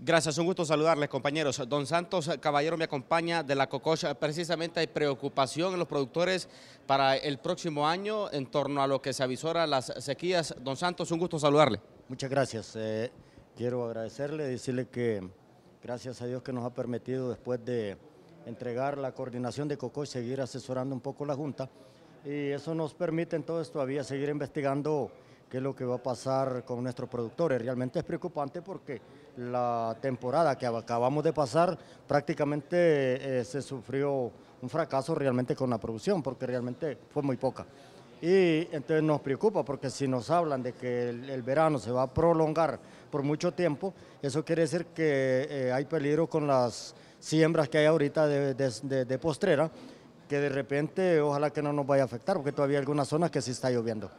Gracias, un gusto saludarles compañeros. Don Santos Caballero me acompaña de la Cococha. Precisamente hay preocupación en los productores para el próximo año en torno a lo que se avisora las sequías. Don Santos, un gusto saludarle. Muchas gracias. Eh, quiero agradecerle, decirle que gracias a Dios que nos ha permitido después de entregar la coordinación de Cococha seguir asesorando un poco la Junta y eso nos permite entonces todavía seguir investigando qué es lo que va a pasar con nuestros productores. Realmente es preocupante porque la temporada que acabamos de pasar prácticamente eh, se sufrió un fracaso realmente con la producción porque realmente fue muy poca. Y entonces nos preocupa porque si nos hablan de que el, verano se va a prolongar por mucho tiempo, eso quiere decir que eh, hay peligro con las siembras que hay ahorita de, de postrera, que de repente ojalá que no nos vaya a afectar porque todavía hay algunas zonas que sí está lloviendo.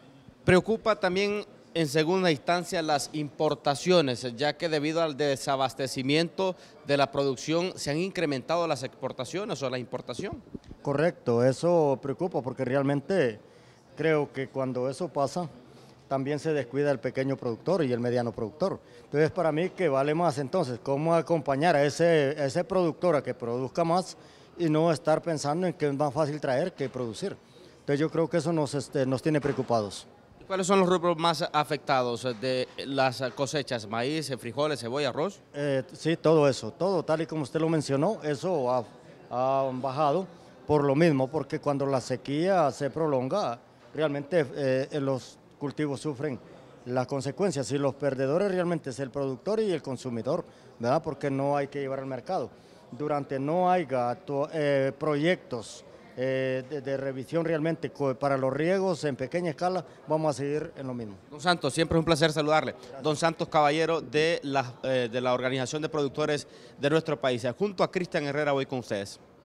Preocupa también en segunda instancia las importaciones, ya que debido al desabastecimiento de la producción se han incrementado las exportaciones o la importación. Correcto, eso preocupa porque realmente creo que cuando eso pasa también se descuida el pequeño productor y el mediano productor. Entonces para mí que vale más entonces cómo acompañar a ese, productor a que produzca más y no estar pensando en que es más fácil traer que producir. Entonces yo creo que eso nos este, tiene preocupados. ¿Cuáles son los rubros más afectados de las cosechas? ¿Maíz, frijoles, cebolla, arroz? Eh, sí, todo eso, todo tal y como usted lo mencionó, eso ha, bajado por lo mismo, porque cuando la sequía se prolonga, realmente eh, eh, los cultivos sufren las consecuencias y los perdedores realmente es el productor y el consumidor, ¿verdad? Porque no hay que llevar al mercado. Durante no hay proyectos eh, de, revisión realmente para los riegos en pequeña escala, vamos a seguir en lo mismo. Don Santos, siempre es un placer saludarle. Don Santos Caballero de la, eh, de la Organización de Productores de nuestro país. Junto a Cristian Herrera hoy con ustedes.